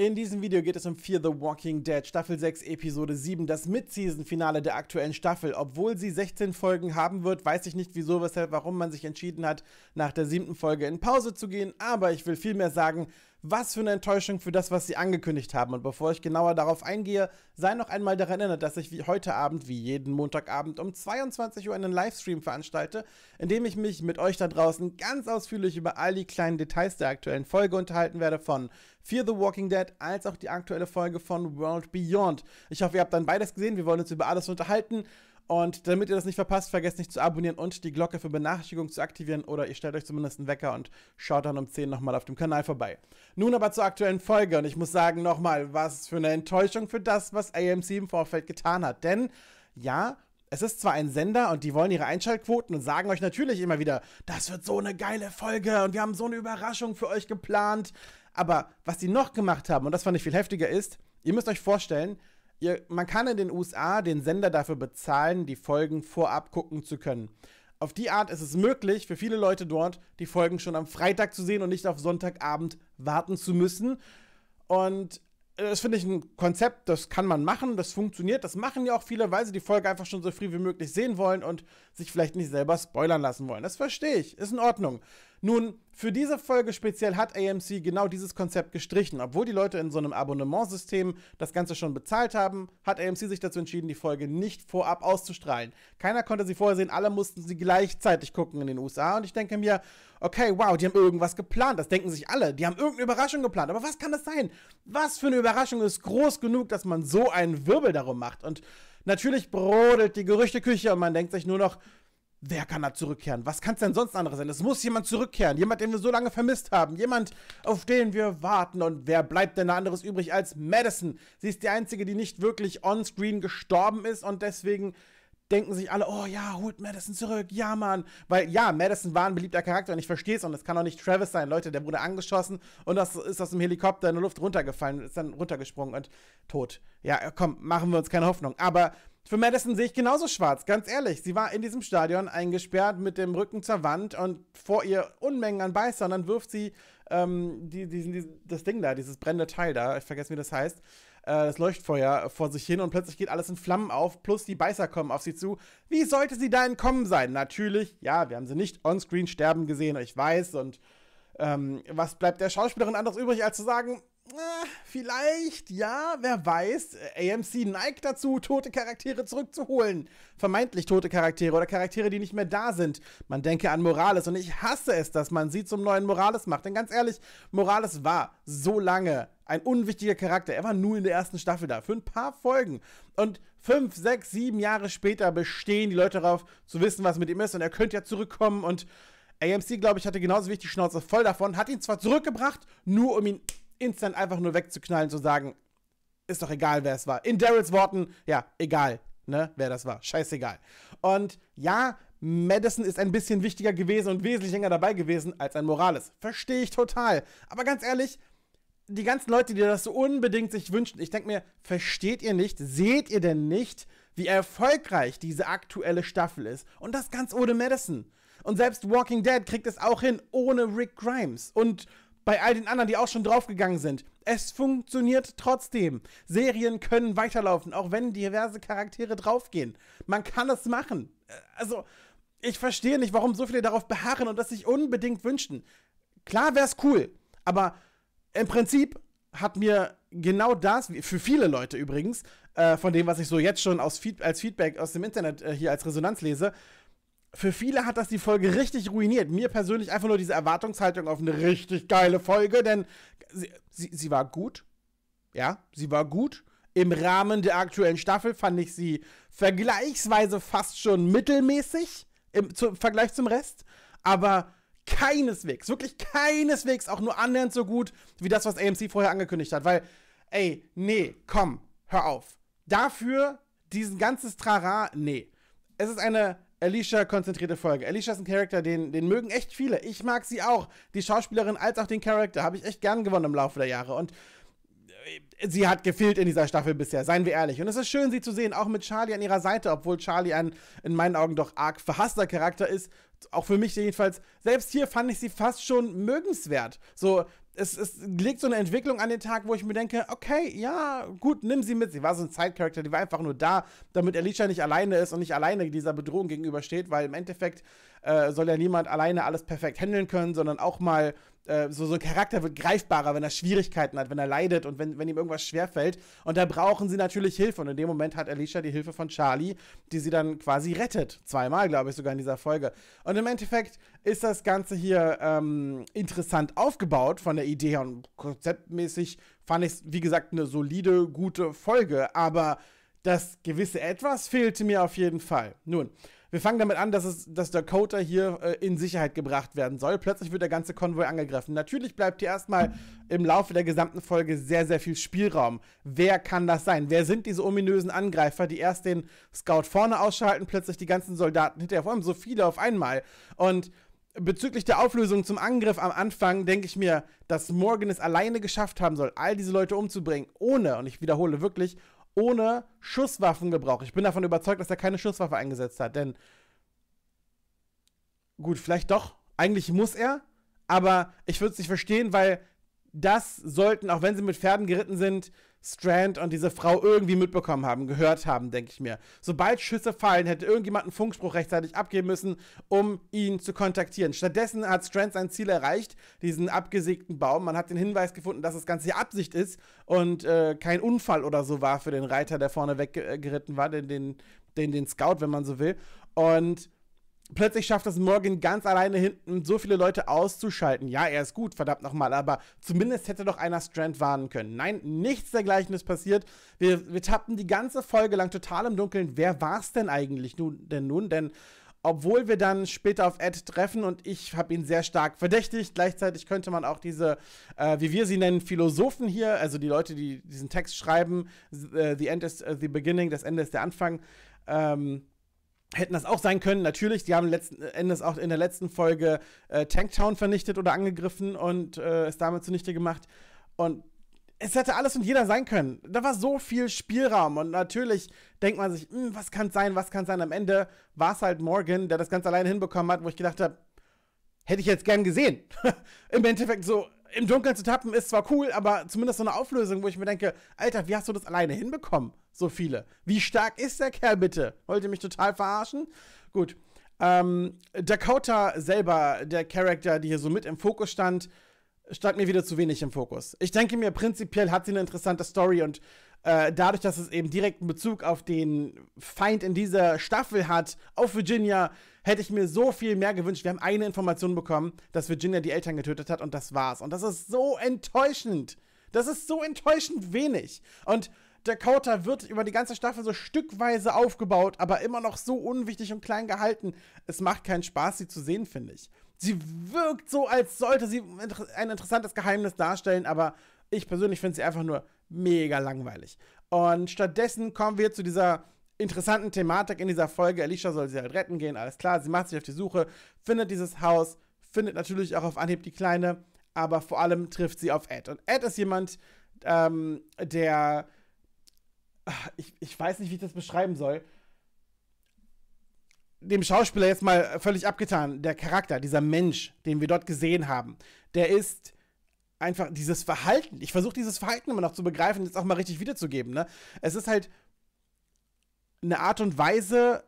In diesem Video geht es um Fear the Walking Dead, Staffel 6, Episode 7, das Mid-Season-Finale der aktuellen Staffel. Obwohl sie 16 Folgen haben wird, weiß ich nicht wieso, weshalb, warum man sich entschieden hat, nach der siebten Folge in Pause zu gehen, aber ich will vielmehr sagen, was für eine Enttäuschung für das, was sie angekündigt haben. Und bevor ich genauer darauf eingehe, sei noch einmal daran erinnert, dass ich wie heute Abend, wie jeden Montagabend um 22 Uhr einen Livestream veranstalte, in dem ich mich mit euch da draußen ganz ausführlich über all die kleinen Details der aktuellen Folge unterhalten werde von Fear the Walking Dead als auch die aktuelle Folge von World Beyond. Ich hoffe, ihr habt dann beides gesehen. Wir wollen uns über alles unterhalten. Und damit ihr das nicht verpasst, vergesst nicht zu abonnieren und die Glocke für Benachrichtigungen zu aktivieren oder ihr stellt euch zumindest einen Wecker und schaut dann um 10 nochmal auf dem Kanal vorbei. Nun aber zur aktuellen Folge und ich muss sagen nochmal, was für eine Enttäuschung für das, was AMC im Vorfeld getan hat. Denn ja, es ist zwar ein Sender und die wollen ihre Einschaltquoten und sagen euch natürlich immer wieder, das wird so eine geile Folge und wir haben so eine Überraschung für euch geplant. Aber was sie noch gemacht haben, und das fand ich viel heftiger, ist, ihr müsst euch vorstellen, ihr, man kann in den USA den Sender dafür bezahlen, die Folgen vorab gucken zu können. Auf die Art ist es möglich, für viele Leute dort die Folgen schon am Freitag zu sehen und nicht auf Sonntagabend warten zu müssen. Und äh, das finde ich ein Konzept, das kann man machen, das funktioniert, das machen ja auch viele, weil sie die Folge einfach schon so früh wie möglich sehen wollen und sich vielleicht nicht selber spoilern lassen wollen. Das verstehe ich, ist in Ordnung. Nun, für diese Folge speziell hat AMC genau dieses Konzept gestrichen. Obwohl die Leute in so einem Abonnementsystem das Ganze schon bezahlt haben, hat AMC sich dazu entschieden, die Folge nicht vorab auszustrahlen. Keiner konnte sie vorher sehen, alle mussten sie gleichzeitig gucken in den USA. Und ich denke mir, okay, wow, die haben irgendwas geplant. Das denken sich alle. Die haben irgendeine Überraschung geplant. Aber was kann das sein? Was für eine Überraschung ist groß genug, dass man so einen Wirbel darum macht? Und natürlich brodelt die Gerüchteküche und man denkt sich nur noch, Wer kann da zurückkehren? Was kann es denn sonst anderes sein? Es muss jemand zurückkehren. Jemand, den wir so lange vermisst haben. Jemand, auf den wir warten. Und wer bleibt denn da anderes übrig als Madison? Sie ist die Einzige, die nicht wirklich on-screen gestorben ist. Und deswegen denken sich alle, oh ja, holt Madison zurück. Ja, Mann. Weil ja, Madison war ein beliebter Charakter. Und ich verstehe es. Und es kann auch nicht Travis sein. Leute, der wurde angeschossen. Und das ist aus dem Helikopter in der Luft runtergefallen. Ist dann runtergesprungen und tot. Ja, komm, machen wir uns keine Hoffnung. Aber für Madison sehe ich genauso schwarz, ganz ehrlich. Sie war in diesem Stadion eingesperrt mit dem Rücken zur Wand und vor ihr Unmengen an Beißern. dann wirft sie ähm, die, diesen, diesen, das Ding da, dieses brennende Teil da, ich vergesse, wie das heißt, äh, das Leuchtfeuer vor sich hin und plötzlich geht alles in Flammen auf, plus die Beißer kommen auf sie zu. Wie sollte sie da entkommen sein? Natürlich, ja, wir haben sie nicht onscreen sterben gesehen, ich weiß und ähm, was bleibt der Schauspielerin anderes übrig, als zu sagen, vielleicht, ja, wer weiß. AMC neigt dazu, tote Charaktere zurückzuholen. Vermeintlich tote Charaktere oder Charaktere, die nicht mehr da sind. Man denke an Morales und ich hasse es, dass man sie zum neuen Morales macht. Denn ganz ehrlich, Morales war so lange ein unwichtiger Charakter. Er war nur in der ersten Staffel da, für ein paar Folgen. Und fünf, sechs, sieben Jahre später bestehen die Leute darauf, zu wissen, was mit ihm ist. Und er könnte ja zurückkommen. Und AMC, glaube ich, hatte genauso wichtig die Schnauze voll davon. Hat ihn zwar zurückgebracht, nur um ihn instant einfach nur wegzuknallen, zu sagen, ist doch egal, wer es war. In Daryls Worten, ja, egal, ne, wer das war. Scheißegal. Und ja, Madison ist ein bisschen wichtiger gewesen und wesentlich länger dabei gewesen als ein Morales. Verstehe ich total. Aber ganz ehrlich, die ganzen Leute, die das so unbedingt sich wünschen, ich denke mir, versteht ihr nicht, seht ihr denn nicht, wie erfolgreich diese aktuelle Staffel ist? Und das ganz ohne Madison. Und selbst Walking Dead kriegt es auch hin ohne Rick Grimes. Und bei all den anderen, die auch schon draufgegangen sind. Es funktioniert trotzdem. Serien können weiterlaufen, auch wenn diverse Charaktere draufgehen. Man kann es machen. Also, ich verstehe nicht, warum so viele darauf beharren und das sich unbedingt wünschen. Klar wäre es cool, aber im Prinzip hat mir genau das, für viele Leute übrigens, äh, von dem, was ich so jetzt schon Feed als Feedback aus dem Internet äh, hier als Resonanz lese, für viele hat das die Folge richtig ruiniert. Mir persönlich einfach nur diese Erwartungshaltung auf eine richtig geile Folge, denn sie, sie, sie war gut. Ja, sie war gut. Im Rahmen der aktuellen Staffel fand ich sie vergleichsweise fast schon mittelmäßig im zu, Vergleich zum Rest. Aber keineswegs, wirklich keineswegs auch nur annähernd so gut wie das, was AMC vorher angekündigt hat. Weil, ey, nee, komm, hör auf. Dafür diesen ganzes Trara, nee. Es ist eine Alicia konzentrierte Folge. Alicia ist ein Charakter, den, den mögen echt viele. Ich mag sie auch. Die Schauspielerin als auch den Charakter habe ich echt gern gewonnen im Laufe der Jahre. Und äh, sie hat gefehlt in dieser Staffel bisher, seien wir ehrlich. Und es ist schön, sie zu sehen, auch mit Charlie an ihrer Seite, obwohl Charlie ein in meinen Augen doch arg verhasster Charakter ist. Auch für mich jedenfalls. Selbst hier fand ich sie fast schon mögenswert. So, es, es legt so eine Entwicklung an den Tag, wo ich mir denke, okay, ja, gut, nimm sie mit. Sie war so ein Zeitcharakter, die war einfach nur da, damit Alicia nicht alleine ist und nicht alleine dieser Bedrohung gegenübersteht, weil im Endeffekt äh, soll ja niemand alleine alles perfekt handeln können, sondern auch mal äh, so, so ein Charakter wird greifbarer, wenn er Schwierigkeiten hat, wenn er leidet und wenn, wenn ihm irgendwas schwerfällt. Und da brauchen sie natürlich Hilfe. Und in dem Moment hat Alicia die Hilfe von Charlie, die sie dann quasi rettet. Zweimal, glaube ich, sogar in dieser Folge. Und im Endeffekt ist das Ganze hier ähm, interessant aufgebaut von der Idee her. und konzeptmäßig fand ich es, wie gesagt, eine solide, gute Folge. Aber das gewisse Etwas fehlte mir auf jeden Fall. Nun, wir fangen damit an, dass, es, dass Dakota hier äh, in Sicherheit gebracht werden soll. Plötzlich wird der ganze Konvoi angegriffen. Natürlich bleibt hier erstmal im Laufe der gesamten Folge sehr, sehr viel Spielraum. Wer kann das sein? Wer sind diese ominösen Angreifer, die erst den Scout vorne ausschalten, plötzlich die ganzen Soldaten hinterher, vor allem so viele auf einmal? Und bezüglich der Auflösung zum Angriff am Anfang denke ich mir, dass Morgan es alleine geschafft haben soll, all diese Leute umzubringen, ohne, und ich wiederhole wirklich, ohne Schusswaffengebrauch. Ich bin davon überzeugt, dass er keine Schusswaffe eingesetzt hat, denn gut, vielleicht doch, eigentlich muss er, aber ich würde es nicht verstehen, weil das sollten, auch wenn sie mit Pferden geritten sind, Strand und diese Frau irgendwie mitbekommen haben, gehört haben, denke ich mir. Sobald Schüsse fallen, hätte irgendjemand einen Funkspruch rechtzeitig abgeben müssen, um ihn zu kontaktieren. Stattdessen hat Strand sein Ziel erreicht, diesen abgesägten Baum. Man hat den Hinweis gefunden, dass das Ganze die Absicht ist und äh, kein Unfall oder so war für den Reiter, der vorne weggeritten war, den, den, den, den Scout, wenn man so will. Und plötzlich schafft es Morgan ganz alleine hinten, so viele Leute auszuschalten. Ja, er ist gut, verdammt nochmal, aber zumindest hätte doch einer Strand warnen können. Nein, nichts dergleichen ist passiert. Wir, wir tappten die ganze Folge lang total im Dunkeln. Wer war's denn eigentlich nun, denn nun? Denn obwohl wir dann später auf Ed treffen und ich habe ihn sehr stark verdächtigt. Gleichzeitig könnte man auch diese, äh, wie wir sie nennen, Philosophen hier, also die Leute, die diesen Text schreiben, äh, The End is äh, the Beginning, das Ende ist der Anfang, ähm, hätten das auch sein können. Natürlich, die haben letzten Endes auch in der letzten Folge äh, Tanktown vernichtet oder angegriffen und äh, es damit zunichte gemacht. Und es hätte alles und jeder sein können. Da war so viel Spielraum. Und natürlich denkt man sich, hm, was kann es sein, was kann es sein. Am Ende war es halt Morgan, der das ganz alleine hinbekommen hat, wo ich gedacht habe, hätte ich jetzt gern gesehen. Im Endeffekt so, im Dunkeln zu tappen ist zwar cool, aber zumindest so eine Auflösung, wo ich mir denke, Alter, wie hast du das alleine hinbekommen? So viele. Wie stark ist der Kerl bitte? Wollt ihr mich total verarschen? Gut. Ähm, Dakota selber, der Charakter, die hier so mit im Fokus stand, stand mir wieder zu wenig im Fokus. Ich denke mir, prinzipiell hat sie eine interessante Story und äh, dadurch, dass es eben direkten Bezug auf den Feind in dieser Staffel hat, auf Virginia, hätte ich mir so viel mehr gewünscht. Wir haben eine Information bekommen, dass Virginia die Eltern getötet hat und das war's. Und das ist so enttäuschend. Das ist so enttäuschend wenig. Und Dakota wird über die ganze Staffel so stückweise aufgebaut, aber immer noch so unwichtig und klein gehalten. Es macht keinen Spaß, sie zu sehen, finde ich. Sie wirkt so, als sollte sie ein interessantes Geheimnis darstellen, aber ich persönlich finde sie einfach nur mega langweilig. Und stattdessen kommen wir zu dieser interessanten Thematik in dieser Folge. Alicia soll sie halt retten gehen, alles klar. Sie macht sich auf die Suche, findet dieses Haus, findet natürlich auch auf Anhieb die Kleine, aber vor allem trifft sie auf Ed. Und Ed ist jemand, ähm, der. Ich, ich weiß nicht, wie ich das beschreiben soll. Dem Schauspieler jetzt mal völlig abgetan, der Charakter, dieser Mensch, den wir dort gesehen haben, der ist einfach dieses Verhalten, ich versuche dieses Verhalten immer noch zu begreifen, jetzt auch mal richtig wiederzugeben. Ne? Es ist halt eine Art und Weise,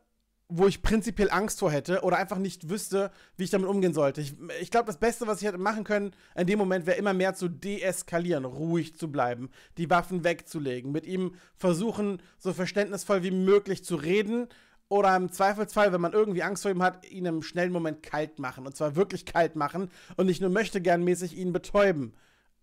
wo ich prinzipiell Angst vor hätte oder einfach nicht wüsste, wie ich damit umgehen sollte. Ich, ich glaube, das Beste, was ich hätte machen können in dem Moment, wäre immer mehr zu deeskalieren, ruhig zu bleiben, die Waffen wegzulegen, mit ihm versuchen, so verständnisvoll wie möglich zu reden oder im Zweifelsfall, wenn man irgendwie Angst vor ihm hat, ihn im schnellen Moment kalt machen. Und zwar wirklich kalt machen und nicht nur möchte gern mäßig ihn betäuben.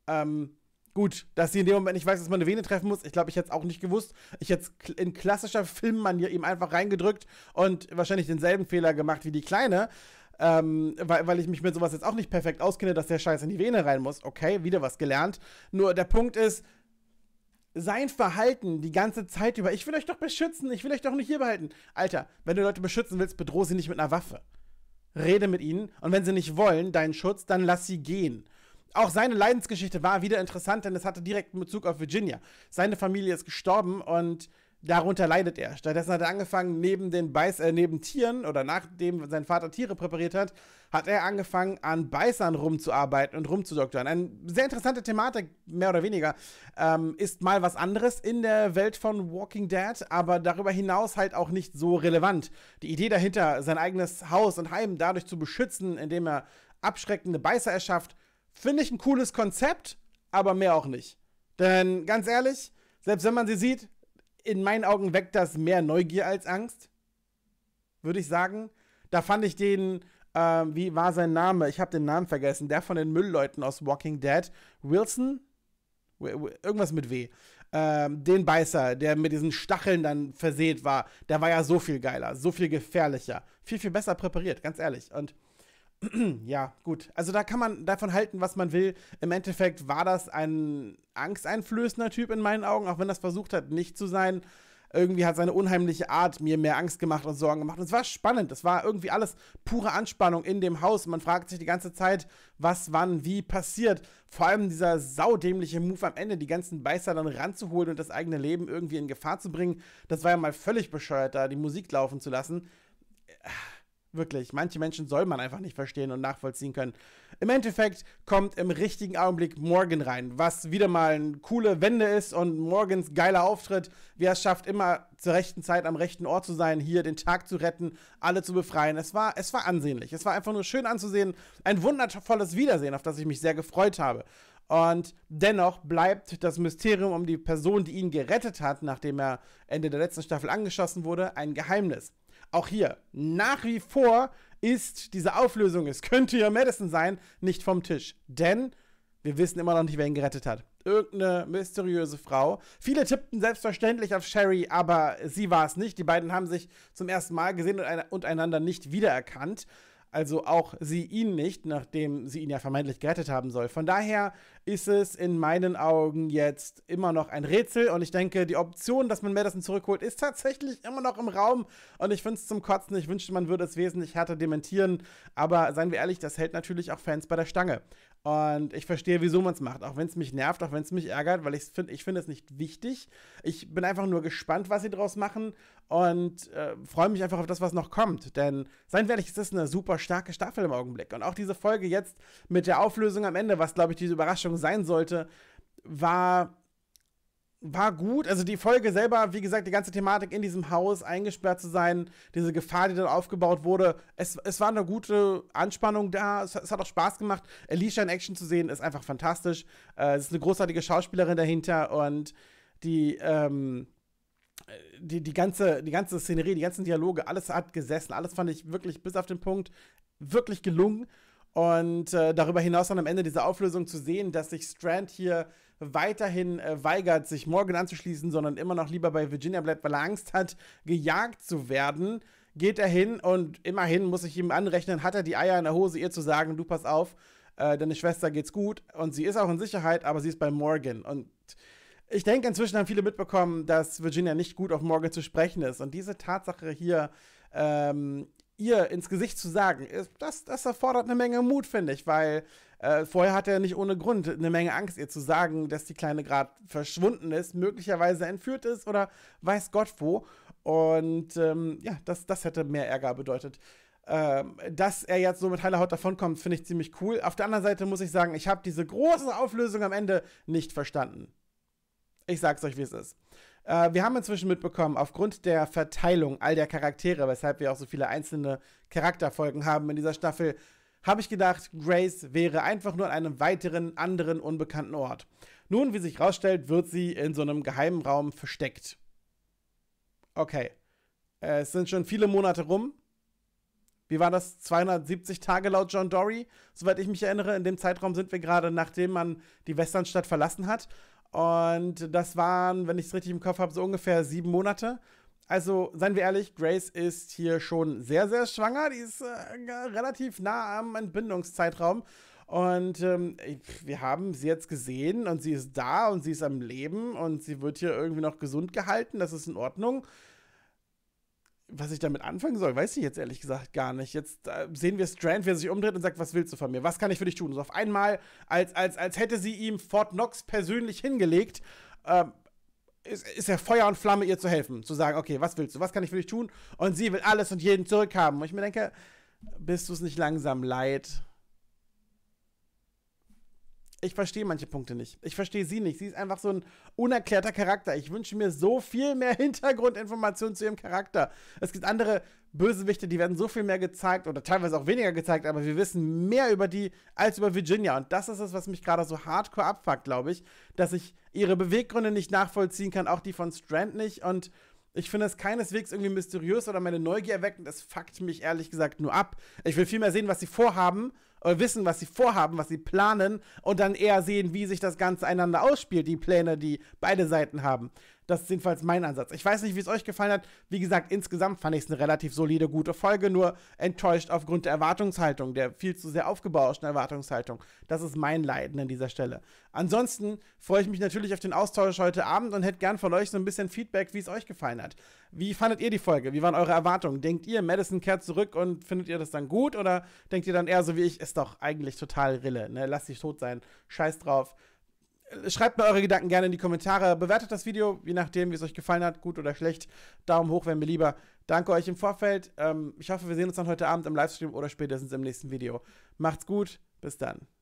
Ähm, gut, dass sie in dem Moment nicht weiß, dass man eine Vene treffen muss. Ich glaube, ich hätte es auch nicht gewusst. Ich hätte es in klassischer Filmmanier ihm einfach reingedrückt und wahrscheinlich denselben Fehler gemacht wie die Kleine. Ähm, weil, weil ich mich mit sowas jetzt auch nicht perfekt auskenne, dass der Scheiß in die Vene rein muss. Okay, wieder was gelernt. Nur der Punkt ist, sein Verhalten die ganze Zeit über, ich will euch doch beschützen, ich will euch doch nicht hier behalten. Alter, wenn du Leute beschützen willst, bedroh sie nicht mit einer Waffe. Rede mit ihnen und wenn sie nicht wollen, deinen Schutz, dann lass sie gehen. Auch seine Leidensgeschichte war wieder interessant, denn es hatte direkten Bezug auf Virginia. Seine Familie ist gestorben und Darunter leidet er. Stattdessen hat er angefangen, neben den Beiß, äh, neben Tieren oder nachdem sein Vater Tiere präpariert hat, hat er angefangen, an Beißern rumzuarbeiten und rumzudoktern. Eine sehr interessante Thematik, mehr oder weniger. Ähm, ist mal was anderes in der Welt von Walking Dead, aber darüber hinaus halt auch nicht so relevant. Die Idee dahinter, sein eigenes Haus und Heim dadurch zu beschützen, indem er abschreckende Beißer erschafft, finde ich ein cooles Konzept, aber mehr auch nicht. Denn ganz ehrlich, selbst wenn man sie sieht, in meinen Augen weckt das mehr Neugier als Angst, würde ich sagen. Da fand ich den, äh, wie war sein Name? Ich habe den Namen vergessen. Der von den Müllleuten aus Walking Dead, Wilson, irgendwas mit W. Ähm, den Beißer, der mit diesen Stacheln dann versät war, der war ja so viel geiler, so viel gefährlicher, viel, viel besser präpariert, ganz ehrlich. Und ja, gut. Also da kann man davon halten, was man will. Im Endeffekt war das ein angsteinflößender Typ in meinen Augen, auch wenn das versucht hat, nicht zu sein. Irgendwie hat seine unheimliche Art mir mehr Angst gemacht und Sorgen gemacht. Und es war spannend. Es war irgendwie alles pure Anspannung in dem Haus. Man fragt sich die ganze Zeit, was, wann, wie passiert. Vor allem dieser saudämliche Move am Ende, die ganzen Beißer dann ranzuholen und das eigene Leben irgendwie in Gefahr zu bringen. Das war ja mal völlig bescheuert, da die Musik laufen zu lassen Äh. Wirklich, manche Menschen soll man einfach nicht verstehen und nachvollziehen können. Im Endeffekt kommt im richtigen Augenblick Morgan rein, was wieder mal eine coole Wende ist und Morgans geiler Auftritt, wie er es schafft, immer zur rechten Zeit am rechten Ort zu sein, hier den Tag zu retten, alle zu befreien. Es war, es war ansehnlich, es war einfach nur schön anzusehen, ein wundervolles Wiedersehen, auf das ich mich sehr gefreut habe. Und dennoch bleibt das Mysterium um die Person, die ihn gerettet hat, nachdem er Ende der letzten Staffel angeschossen wurde, ein Geheimnis. Auch hier, nach wie vor ist diese Auflösung, es könnte ja Madison sein, nicht vom Tisch. Denn wir wissen immer noch nicht, wer ihn gerettet hat. Irgendeine mysteriöse Frau. Viele tippten selbstverständlich auf Sherry, aber sie war es nicht. Die beiden haben sich zum ersten Mal gesehen und, ein und einander nicht wiedererkannt also auch sie ihn nicht, nachdem sie ihn ja vermeintlich gerettet haben soll. Von daher ist es in meinen Augen jetzt immer noch ein Rätsel. Und ich denke, die Option, dass man Madison zurückholt, ist tatsächlich immer noch im Raum. Und ich finde es zum Kotzen. Ich wünschte, man würde es wesentlich härter dementieren. Aber seien wir ehrlich, das hält natürlich auch Fans bei der Stange. Und ich verstehe, wieso man es macht, auch wenn es mich nervt, auch wenn es mich ärgert, weil find, ich finde es nicht wichtig. Ich bin einfach nur gespannt, was sie draus machen und äh, freue mich einfach auf das, was noch kommt. Denn, seien wir ehrlich, es ist eine super starke Staffel im Augenblick. Und auch diese Folge jetzt mit der Auflösung am Ende, was, glaube ich, diese Überraschung Überraschung sein sollte, war war gut. Also die Folge selber, wie gesagt, die ganze Thematik in diesem Haus eingesperrt zu sein, diese Gefahr, die dann aufgebaut wurde, es, es war eine gute Anspannung da, es, es hat auch Spaß gemacht. Alicia in Action zu sehen, ist einfach fantastisch. Äh, es ist eine großartige Schauspielerin dahinter und die, ähm, die, die, ganze, die ganze Szenerie, die ganzen Dialoge, alles hat gesessen, alles fand ich wirklich bis auf den Punkt wirklich gelungen. Und äh, darüber hinaus dann am Ende dieser Auflösung zu sehen, dass sich Strand hier weiterhin äh, weigert, sich Morgan anzuschließen, sondern immer noch lieber bei Virginia bleibt, weil er Angst hat, gejagt zu werden, geht er hin und immerhin muss ich ihm anrechnen, hat er die Eier in der Hose, ihr zu sagen, du pass auf, äh, deine Schwester geht's gut und sie ist auch in Sicherheit, aber sie ist bei Morgan und ich denke, inzwischen haben viele mitbekommen, dass Virginia nicht gut auf Morgan zu sprechen ist. Und diese Tatsache hier ähm, ihr ins Gesicht zu sagen, das, das erfordert eine Menge Mut, finde ich, weil äh, vorher hat er nicht ohne Grund eine Menge Angst, ihr zu sagen, dass die Kleine gerade verschwunden ist, möglicherweise entführt ist oder weiß Gott wo. Und ähm, ja, das, das hätte mehr Ärger bedeutet. Ähm, dass er jetzt so mit heiler Haut davonkommt, finde ich ziemlich cool. Auf der anderen Seite muss ich sagen, ich habe diese große Auflösung am Ende nicht verstanden. Ich sag's euch, wie es ist. Äh, wir haben inzwischen mitbekommen, aufgrund der Verteilung all der Charaktere, weshalb wir auch so viele einzelne Charakterfolgen haben in dieser Staffel, habe ich gedacht, Grace wäre einfach nur an einem weiteren, anderen, unbekannten Ort. Nun, wie sich rausstellt, wird sie in so einem geheimen Raum versteckt. Okay. Äh, es sind schon viele Monate rum. Wie war das? 270 Tage laut John Dory, soweit ich mich erinnere. In dem Zeitraum sind wir gerade, nachdem man die Westernstadt verlassen hat. Und das waren, wenn ich es richtig im Kopf habe, so ungefähr sieben Monate. Also, seien wir ehrlich, Grace ist hier schon sehr, sehr schwanger. Die ist äh, relativ nah am Entbindungszeitraum. Und ähm, wir haben sie jetzt gesehen und sie ist da und sie ist am Leben und sie wird hier irgendwie noch gesund gehalten. Das ist in Ordnung was ich damit anfangen soll, weiß ich jetzt ehrlich gesagt gar nicht. Jetzt äh, sehen wir Strand, wie er sich umdreht und sagt, was willst du von mir? Was kann ich für dich tun? So auf einmal, als, als, als hätte sie ihm Fort Knox persönlich hingelegt, ähm, ist, ist er Feuer und Flamme, ihr zu helfen. Zu sagen, okay, was willst du? Was kann ich für dich tun? Und sie will alles und jeden zurückhaben. Und ich mir denke, bist du es nicht langsam leid? ich verstehe manche Punkte nicht. Ich verstehe sie nicht. Sie ist einfach so ein unerklärter Charakter. Ich wünsche mir so viel mehr Hintergrundinformationen zu ihrem Charakter. Es gibt andere Bösewichte, die werden so viel mehr gezeigt oder teilweise auch weniger gezeigt, aber wir wissen mehr über die als über Virginia. Und das ist es, was mich gerade so hardcore abfuckt, glaube ich, dass ich ihre Beweggründe nicht nachvollziehen kann, auch die von Strand nicht. Und ich finde es keineswegs irgendwie mysteriös oder meine Neugier erweckend. Es fuckt mich ehrlich gesagt nur ab. Ich will viel mehr sehen, was sie vorhaben äh, wissen, was sie vorhaben, was sie planen und dann eher sehen, wie sich das Ganze einander ausspielt, die Pläne, die beide Seiten haben. Das ist jedenfalls mein Ansatz. Ich weiß nicht, wie es euch gefallen hat. Wie gesagt, insgesamt fand ich es eine relativ solide, gute Folge, nur enttäuscht aufgrund der Erwartungshaltung, der viel zu sehr aufgebauschten Erwartungshaltung. Das ist mein Leiden an dieser Stelle. Ansonsten freue ich mich natürlich auf den Austausch heute Abend und hätte gern von euch so ein bisschen Feedback, wie es euch gefallen hat. Wie fandet ihr die Folge? Wie waren eure Erwartungen? Denkt ihr, Madison kehrt zurück und findet ihr das dann gut? Oder denkt ihr dann eher so wie ich, ist doch eigentlich total Rille, ne? Lass dich tot sein, scheiß drauf. Schreibt mir eure Gedanken gerne in die Kommentare. Bewertet das Video, je nachdem, wie es euch gefallen hat, gut oder schlecht. Daumen hoch, wenn mir lieber. Danke euch im Vorfeld. Ähm, ich hoffe, wir sehen uns dann heute Abend im Livestream oder spätestens im nächsten Video. Macht's gut. Bis dann.